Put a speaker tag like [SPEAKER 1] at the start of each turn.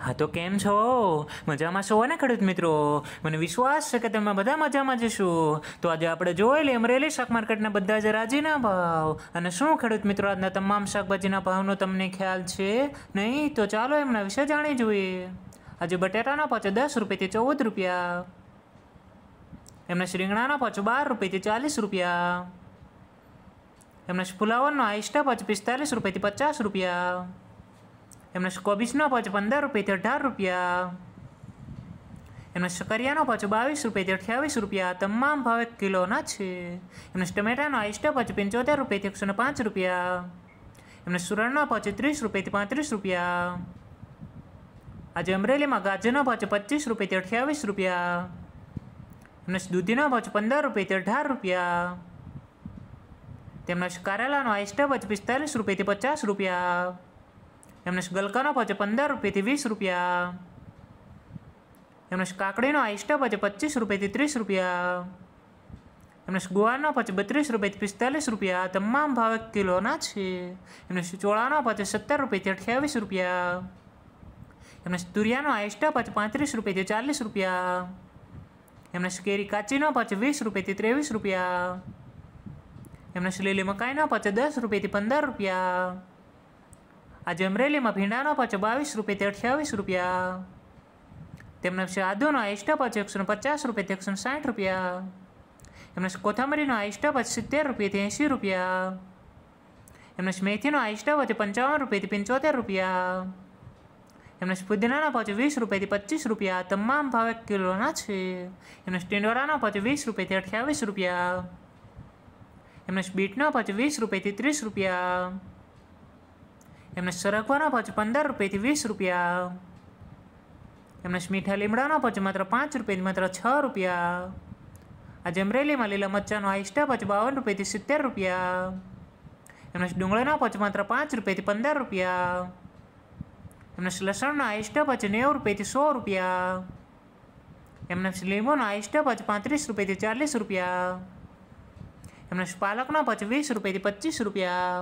[SPEAKER 1] હા તો કેમ છો મજામાં છો ને ખેડૂત મિત્રો મને વિશ્વાસ છે કે તમે બધા મજામાં જશો તો આજે આપણે જોઈ લઈએ અમરેલી શાક માર્કેટના બધા જ રાજીના ભાવ અને શું ખેડૂત મિત્રો આજના તમામ શાકભાજીના ભાવનો તમને ખ્યાલ છે નહીં તો ચાલો એમના વિશે જાણી જોઈએ આજે બટેટાના પાછો દસ રૂપિયાથી ચૌદ રૂપિયા એમના શિંગડાના પાછો બાર રૂપિયાથી ચાલીસ રૂપિયા એમના ફુલાવરનો આઈસ્ટા પાછો પિસ્તાલીસ રૂપિયાથી પચાસ રૂપિયા એમને કોબીજનો પાછો પંદર રૂપિયાથી અઢાર રૂપિયા એમને શકરિયાનો પાછો બાવીસ રૂપિયાથી અઠ્યાવીસ રૂપિયા તમામ ભાવે કિલોના છે એમને ટમેટાનો આઈસ્ટા પાછો પંચોતેર રૂપિયાથી એકસો પાંચ રૂપિયા એમને સુરણનો પાછો ત્રીસ રૂપિયાથી પાંત્રીસ રૂપિયા આજે અમરેલીમાં ગાજરનો પાછો પચીસ રૂપિયાથી અઠ્યાવીસ રૂપિયા એમને દૂધીનો પાછો પંદર રૂપિયાથી અઢાર રૂપિયા તેમના કારેલાનો આઈસ્ટા પાછો પિસ્તાલીસ રૂપિયાથી પચાસ રૂપિયા એમને ગલકાનો ભાવ પંદર રૂપિયાથી વીસ રૂપિયા એમને કાકડીનો આઈસ્ટા ભાવ પચીસ રૂપિયાથી ત્રીસ રૂપિયા એમને ગુવાનો ભાવ બત્રીસ રૂપિયાથી પિસ્તાલીસ રૂપિયા તમામ ભાવે કિલોના છે એમને ચોળાનો ભાવ સત્તર રૂપિયાથી અઠ્યાવીસ રૂપિયા એમને તુરિયાનો આઈસ્ટા ભાવ પાંત્રીસ રૂપિયાથી ચાલીસ રૂપિયા એમને કેરી કાચીનો ભાવ વીસ રૂપિયાથી ત્રેવીસ રૂપિયા એમને લીલી મકાઈનો ભાવ દસ રૂપિયાથી પંદર રૂપિયા આજે અમરેલીમાં ભીંડાનો પાછો બાવીસ રૂપિયાથી અઠ્યાવીસ રૂપિયા તેમના પછી આદુનો આઈસ્ટપ છે એકસો પચાસ રૂપિયાથી એકસો સાઠ રૂપિયા એમના કોથમરીનો આઈસ્ટપ છે સિત્તેર રૂપિયાથી એંશી રૂપિયા એમના મેથીનો આઈસ્ટપ છે પંચાવન રૂપિયાથી પંચોતેર રૂપિયા એમના પુદીનાના પાછો વીસ રૂપિયાથી પચીસ રૂપિયા તમામ ભાવે કિલોના છે એમના ટીંડોરાનો પાછો વીસ રૂપિયાથી અઠ્યાવીસ રૂપિયા એમના બીટનો પાછો વીસ રૂપિયાથી ત્રીસ રૂપિયા એમને સરગવાનો પચ પંદર રૂપિયાથી વીસ રૂપિયા એમને મીઠા લીમડાનો પચ માત્ર પાંચ રૂપિયાથી માત્ર છ રૂપિયા આજે અમરેલીમાં લીલા મરચાનો આઈસ્ટા પચ બાવન રૂપિયાથી સિત્તેર રૂપિયા એમને ડુંગળીનો પચ માત્ર પાંચ રૂપિયાથી પંદર રૂપિયા એમને લસણનો આઈસ્ટા છે નેવું રૂપિયાથી સો રૂપિયા એમને લીંબુનો આઈસ્ટા પચ પાંત્રીસ રૂપિયાથી ચાલીસ રૂપિયા એમને પાલકનો પચ વીસ રૂપિયાથી પચીસ રૂપિયા